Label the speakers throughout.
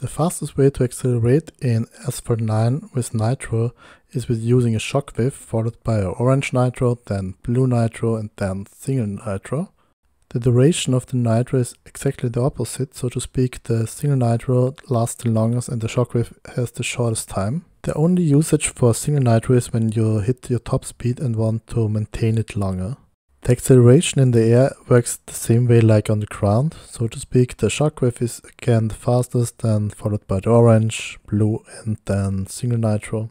Speaker 1: The fastest way to accelerate in S4.9 with nitro is with using a shockwave followed by orange nitro, then blue nitro and then single nitro. The duration of the nitro is exactly the opposite, so to speak the single nitro lasts the longest and the shockwave has the shortest time. The only usage for single nitro is when you hit your top speed and want to maintain it longer. The acceleration in the air works the same way like on the ground, so to speak. The shockwave is again the fastest, then followed by the orange, blue and then single nitro.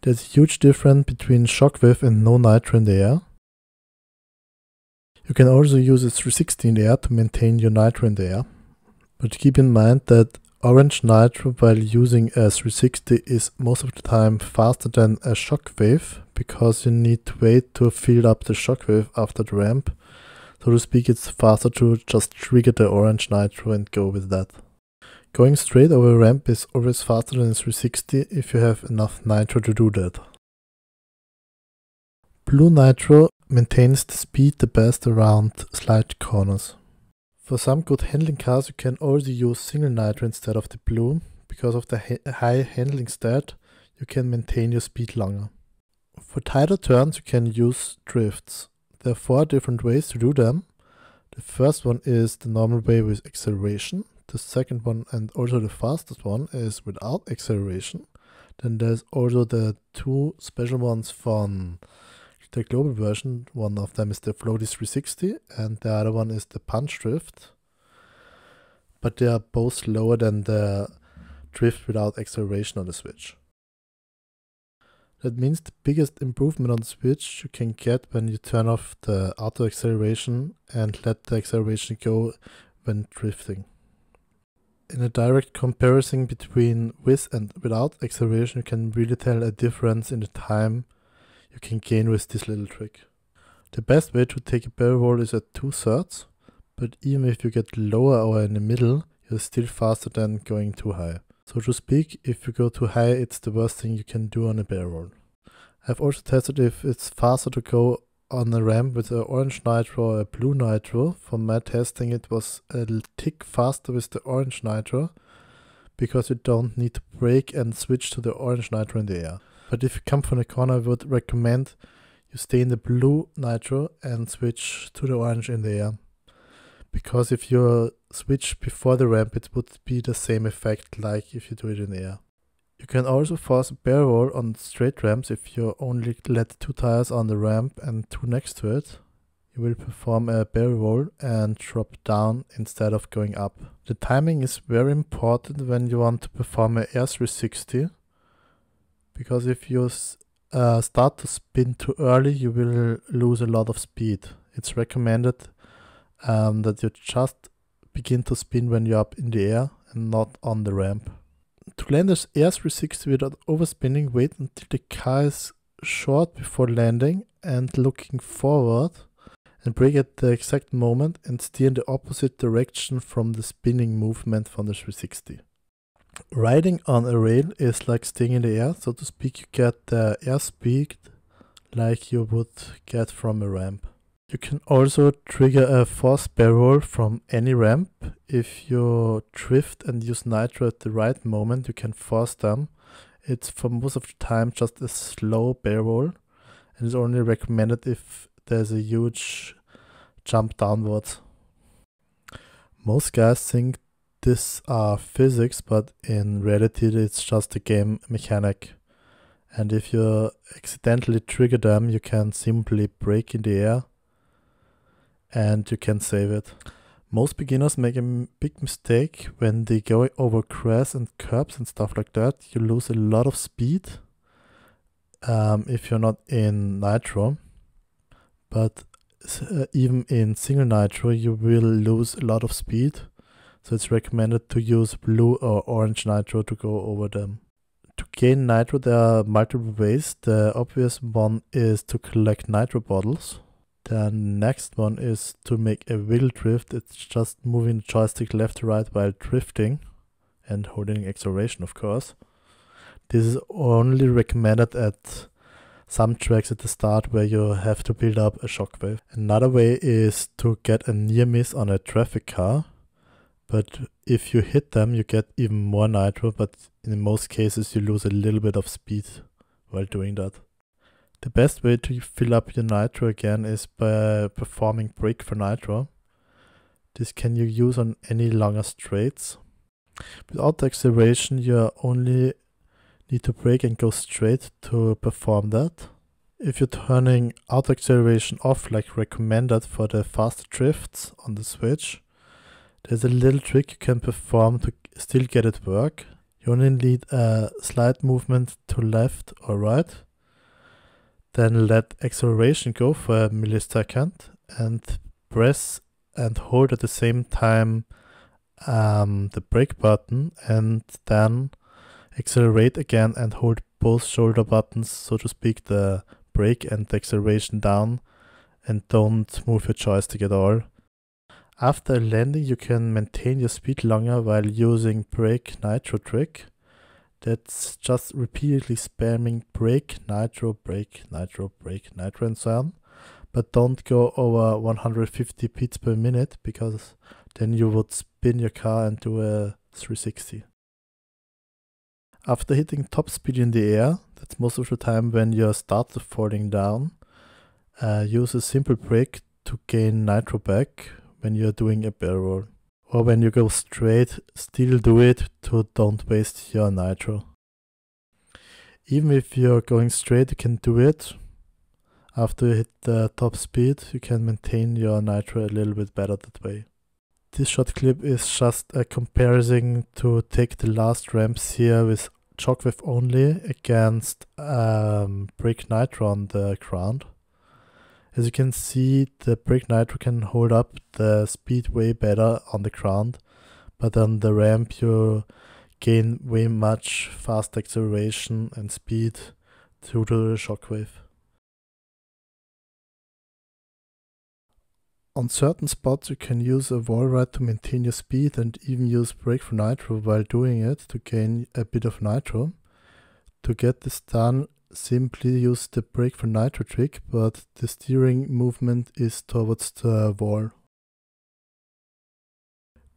Speaker 1: There's a huge difference between shockwave and no nitro in the air. You can also use a 360 in the air to maintain your nitro in the air. But keep in mind that orange nitro while using a 360 is most of the time faster than a shockwave because you need to wait to fill up the shockwave after the ramp. So to speak, it's faster to just trigger the orange nitro and go with that. Going straight over a ramp is always faster than 360 if you have enough nitro to do that. Blue nitro maintains the speed the best around slight corners. For some good handling cars you can also use single nitro instead of the blue. Because of the high handling stat, you can maintain your speed longer. For tighter turns, you can use drifts. There are four different ways to do them. The first one is the normal way with acceleration. The second one and also the fastest one is without acceleration. Then there's also the two special ones from the global version. One of them is the Floaty 360 and the other one is the Punch Drift. But they are both slower than the drift without acceleration on the Switch. That means the biggest improvement on Switch you can get when you turn off the auto acceleration and let the acceleration go when drifting. In a direct comparison between with and without acceleration, you can really tell a difference in the time you can gain with this little trick. The best way to take a barrel roll is at two thirds, but even if you get lower or in the middle, you're still faster than going too high. So to speak, if you go too high, it's the worst thing you can do on a barrel. I've also tested if it's faster to go on a ramp with an orange nitro or a blue nitro. From my testing, it was a tick faster with the orange nitro because you don't need to brake and switch to the orange nitro in the air. But if you come from the corner, I would recommend you stay in the blue nitro and switch to the orange in the air because if you switch before the ramp, it would be the same effect like if you do it in air. You can also force a barrel roll on straight ramps if you only let two tires on the ramp and two next to it. You will perform a barrel roll and drop down instead of going up. The timing is very important when you want to perform a air 360 because if you uh, start to spin too early, you will lose a lot of speed. It's recommended um, that you just begin to spin when you're up in the air and not on the ramp. To land as air 360 without overspinning, wait until the car is short before landing and looking forward and brake at the exact moment and steer in the opposite direction from the spinning movement from the 360. Riding on a rail is like staying in the air, so to speak you get the airspeed like you would get from a ramp. You can also trigger a force barrel from any ramp. If you drift and use nitro at the right moment, you can force them. It's for most of the time just a slow barrel and it's only recommended if there's a huge jump downwards. Most guys think this are physics, but in reality it's just a game mechanic. And if you accidentally trigger them, you can simply break in the air and you can save it. Most beginners make a big mistake when they go over grass and curbs and stuff like that. You lose a lot of speed um, if you're not in nitro, but uh, even in single nitro, you will lose a lot of speed. So it's recommended to use blue or orange nitro to go over them. To gain nitro, there are multiple ways. The obvious one is to collect nitro bottles the next one is to make a wheel drift. It's just moving the joystick left to right while drifting and holding acceleration, of course. This is only recommended at some tracks at the start where you have to build up a shockwave. Another way is to get a near miss on a traffic car, but if you hit them, you get even more nitro, but in most cases, you lose a little bit of speed while doing that. The best way to fill up your nitro again is by performing break for nitro. This can you use on any longer straights. Without the acceleration you only need to brake and go straight to perform that. If you're turning auto acceleration off like recommended for the fast drifts on the switch, there's a little trick you can perform to still get it work. You only need a slight movement to left or right then let acceleration go for a millisecond and press and hold at the same time um, the brake button and then accelerate again and hold both shoulder buttons, so to speak, the brake and the acceleration down and don't move your joystick at all. After landing you can maintain your speed longer while using brake nitro trick that's just repeatedly spamming break, nitro, break, nitro, break, nitro, and so on. But don't go over 150 beats per minute because then you would spin your car and do a 360. After hitting top speed in the air, that's most of the time when you start falling down, uh, use a simple brake to gain nitro back when you're doing a barrel roll or when you go straight, still do it to don't waste your nitro. Even if you're going straight, you can do it. After you hit the top speed, you can maintain your nitro a little bit better that way. This short clip is just a comparison to take the last ramps here with chalk with only against um, brick nitro on the ground. As you can see, the Brick Nitro can hold up the speed way better on the ground, but on the ramp you gain way much fast acceleration and speed due to the shockwave. On certain spots you can use a wall ride to maintain your speed and even use brake for nitro while doing it to gain a bit of nitro. To get this done simply use the brake for nitro trick, but the steering movement is towards the wall.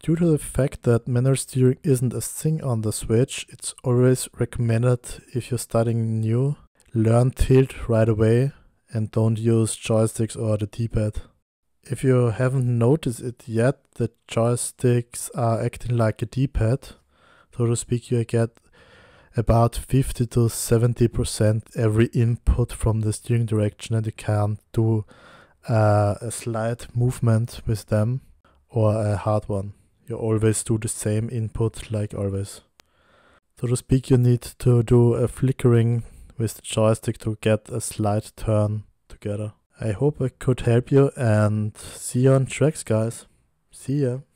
Speaker 1: Due to the fact that manual steering isn't a thing on the Switch, it's always recommended if you're starting new, learn tilt right away and don't use joysticks or the d-pad. If you haven't noticed it yet, the joysticks are acting like a d-pad. So to speak, you get about 50 to 70% every input from the steering direction and you can do uh, a slight movement with them or a hard one. You always do the same input like always. So to speak you need to do a flickering with the joystick to get a slight turn together. I hope I could help you and see you on tracks guys. See ya.